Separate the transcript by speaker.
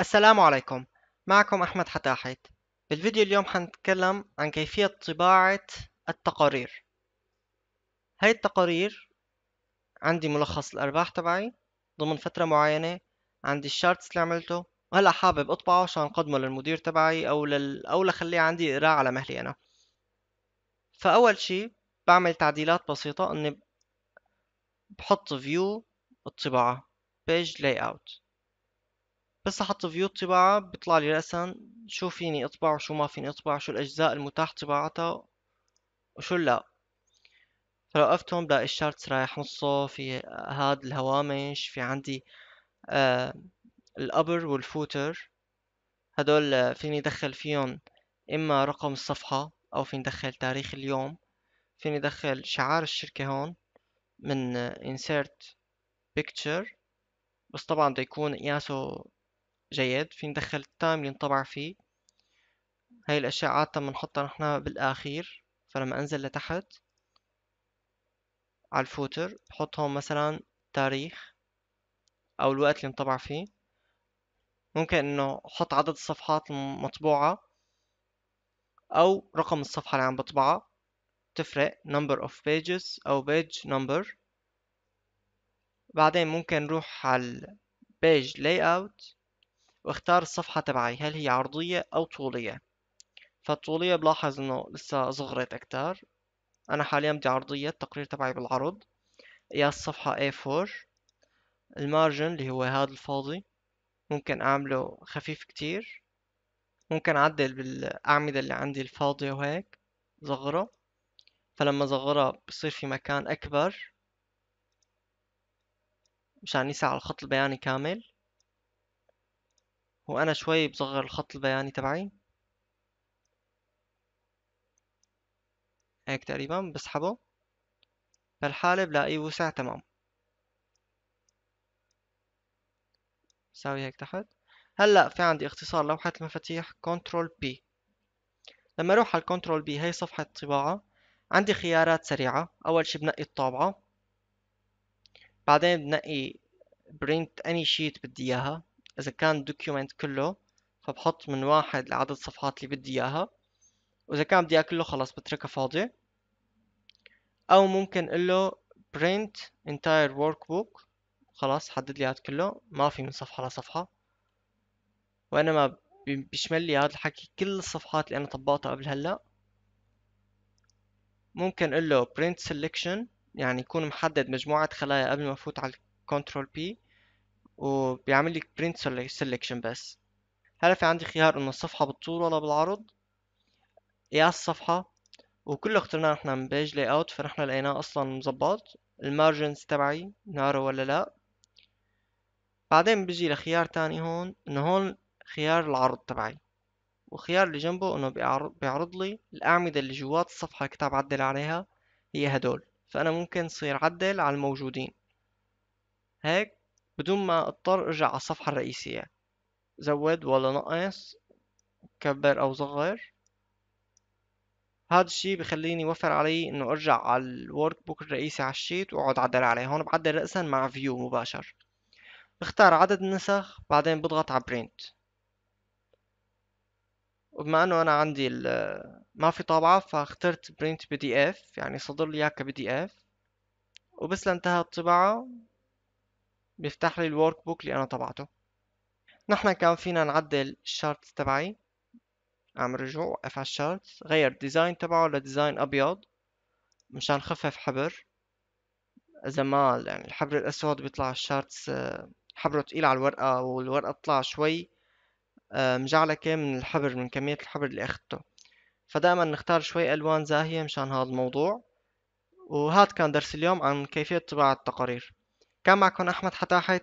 Speaker 1: السلام عليكم معكم أحمد حتاحت بالفيديو اليوم حنتكلم عن كيفية طباعة التقارير هاي التقارير عندي ملخص الأرباح تبعي ضمن فترة معينة عندي الشارتس اللي عملته وهلا حابب أطبعه عشان أقدمه للمدير تبعي أو لل... أو لخليه عندي يقراه على مهلي أنا فأول شي بعمل تعديلات بسيطة إني بحط فيو الطباعة بيج لاي اوت بس احط فيو الطباعة بيطلع لي رأسا شو فيني اطبع وشو ما فيني اطبع شو الاجزاء المتاح طباعتها وشو لا فلو وقفتهم بلاقي الشارتس رايح نصه في هاد الهوامش في عندي آه الأبر والفوتر هدول فيني ادخل فيهم اما رقم الصفحة او فيني ادخل تاريخ اليوم فيني ادخل شعار الشركة هون من آه، insert picture بس طبعا بده يكون قياسه جيد في ندخل التايم اللي انطبع فيه هاي الاشياء عادة بنحطها نحن بالاخير فلما انزل لتحت على الفوتر بحط هون مثلا تاريخ او الوقت اللي انطبع فيه ممكن انه احط عدد الصفحات المطبوعة او رقم الصفحة اللي عم بطبعها تفرق number of pages او page number بعدين ممكن نروح على page layout واختار الصفحة تبعي هل هي عرضية أو طولية فالطولية بلاحظ إنه لسه صغرت أكتر أنا حاليا بدي عرضية التقرير تبعي بالعرض يا الصفحة A4 المارجن اللي هو هذا الفاضي ممكن أعمله خفيف كتير ممكن أعدل بالأعمدة اللي عندي الفاضية وهيك صغره فلما صغرها بصير في مكان أكبر مشان يسع الخط البياني كامل وأنا شوي بصغر الخط البياني تبعي هيك تقريبا بسحبه بالحالة بلاقيه وسع تمام ساوي هيك تحت هلا في عندي اختصار لوحة المفاتيح Ctrl P لما اروح على Ctrl P هي صفحة طباعة عندي خيارات سريعة أول شي بنقي الطابعة بعدين بنقي print any sheet بدي إياها إذا كان دوكيومنت كله فبحط من واحد لعدد الصفحات اللي بدي إياها وإذا كان بدي إياه كله خلص بتركها فاضي أو ممكن أقول له print entire workbook خلاص حدد لي هاد كله ما في من صفحة لصفحة وأنا ما بيشمل لي هذا الحكي كل الصفحات اللي أنا طبقتها قبل هلأ ممكن أقول له print selection يعني يكون محدد مجموعة خلايا قبل ما أفوت على control P وبيعمل لك برنت سلكشن بس هلا في عندي خيار ان الصفحة بالطول ولا بالعرض ايه الصفحة وكل اخترناه احنا من page layout فنحن لقيناه اصلا مظبط المارجنز تبعي نارو ولا لا بعدين بيجي لخيار تاني هون انه هون خيار العرض تبعي وخيار اللي جنبه انه بيعرض لي الاعمدة اللي جوات الصفحة كتاب عدل عليها هي هدول فانا ممكن صير عدل على الموجودين هيك بدون ما اضطر ارجع على الصفحة الرئيسية زود ولا نقص كبر او صغر هذا الشيء بخليني يوفر علي انه ارجع على الورك بوك الرئيسي على الشيت واقعد اعدل عليه هون بعدل رأسا مع فيو مباشر بختار عدد النسخ بعدين بضغط على برينت وبما انه انا عندي ما في طابعة فاخترت برينت بي دي اف يعني صدر لي اياه كبي دي اف وبس لانتهى الطباعة بيفتح لي الورك بوك اللي انا طبعته نحن كان فينا نعدل الشارت تبعي عم رجوع وقف على الشارت غير الديزاين تبعه لديزاين ابيض مشان خفف حبر اذا ما يعني الحبر الاسود بيطلع الشارت آه، حبره تقيل على الورقه والورقه بتطلع شوي آه، مجعلكة من الحبر من كمية الحبر اللي أخدته فدائما نختار شوي ألوان زاهية مشان هذا الموضوع وهاد كان درس اليوم عن كيفية طباعة التقارير كما كان أحمد حتاحت